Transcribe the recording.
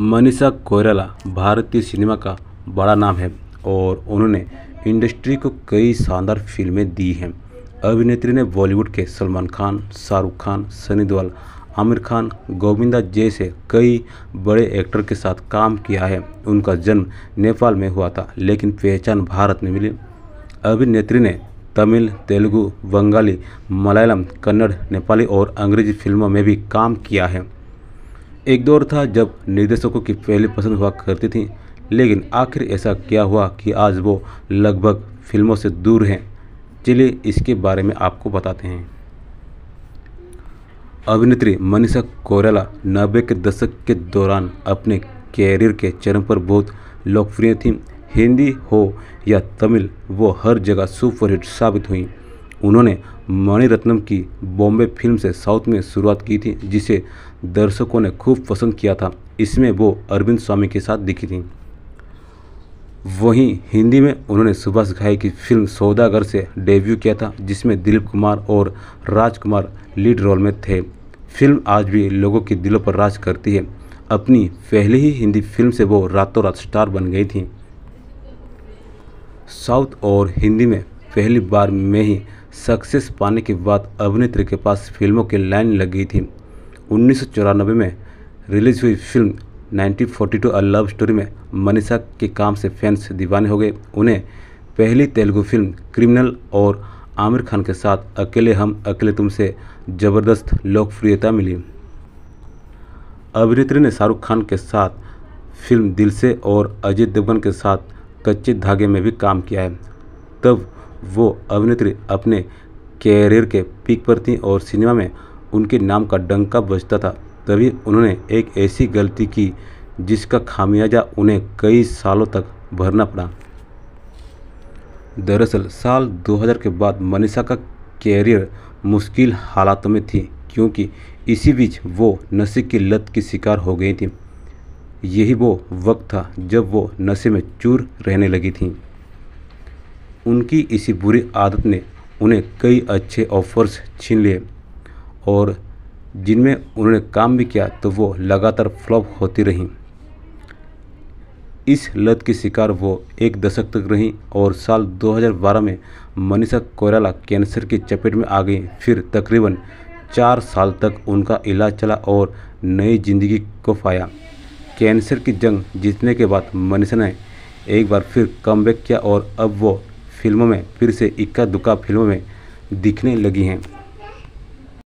मनीषा कोयराला भारतीय सिनेमा का बड़ा नाम है और उन्होंने इंडस्ट्री को कई शानदार फिल्में दी हैं अभिनेत्री ने बॉलीवुड के सलमान खान शाहरुख खान सनी देओल आमिर खान गोविंदा जैसे कई बड़े एक्टर के साथ काम किया है उनका जन्म नेपाल में हुआ था लेकिन पहचान भारत में मिली अभिनेत्री ने तमिल तेलुगु बंगाली मलयालम कन्नड़ नेपाली और अंग्रेजी फिल्मों में भी काम किया है एक दौर था जब निर्देशकों की पहली पसंद हुआ करती थी लेकिन आखिर ऐसा क्या हुआ कि आज वो लगभग फिल्मों से दूर हैं चलिए इसके बारे में आपको बताते हैं अभिनेत्री मनीषा कोरेला नब्बे के दशक के दौरान अपने कैरियर के चरम पर बहुत लोकप्रिय थीं हिंदी हो या तमिल वो हर जगह सुपरहिट साबित हुई उन्होंने मणिरत्नम रत्नम की बॉम्बे फिल्म से साउथ में शुरुआत की थी जिसे दर्शकों ने खूब पसंद किया था इसमें वो अरविंद स्वामी के साथ दिखी थी वहीं हिंदी में उन्होंने सुभाष घाई की फिल्म सौदागर से डेब्यू किया था जिसमें दिलीप कुमार और राजकुमार लीड रोल में थे फिल्म आज भी लोगों के दिलों पर राज करती है अपनी पहली ही हिंदी फिल्म से वो रातों रात स्टार बन गई थी साउथ और हिंदी में पहली बार में ही सक्सेस पाने के बाद अभिनेत्री के पास फिल्मों की लाइन लग गई थी उन्नीस में रिलीज हुई फिल्म 1942 अ लव स्टोरी में मनीषा के काम से फैंस दीवाने हो गए उन्हें पहली तेलुगु फिल्म क्रिमिनल और आमिर खान के साथ अकेले हम अकेले तुम से ज़बरदस्त लोकप्रियता मिली अभिनेत्री ने शाहरुख खान के साथ फिल्म दिल से और अजय देवगन के साथ कच्चे धागे में भी काम किया है तब वो अभिनेत्री अपने कैरियर के पीक पर थीं और सिनेमा में उनके नाम का डंका बजता था तभी उन्होंने एक ऐसी गलती की जिसका खामियाजा उन्हें कई सालों तक भरना पड़ा दरअसल साल 2000 के बाद मनीषा का कैरियर मुश्किल हालात में थी क्योंकि इसी बीच वो नशे की लत की शिकार हो गई थी यही वो वक्त था जब वो नशे में चूर रहने लगी थी उनकी इसी बुरी आदत ने उन्हें कई अच्छे ऑफर्स छीन लिए और जिनमें उन्होंने काम भी किया तो वो लगातार फ्लॉप होती रहीं इस लत की शिकार वो एक दशक तक रहीं और साल 2012 में मनीषा कोयराला कैंसर की चपेट में आ गई फिर तकरीबन चार साल तक उनका इलाज चला और नई जिंदगी को पाया कैंसर की जंग जीतने के बाद मनीषा ने एक बार फिर कम किया और अब वो फिल्मों में फिर से इक्का दुक्का फिल्मों में दिखने लगी हैं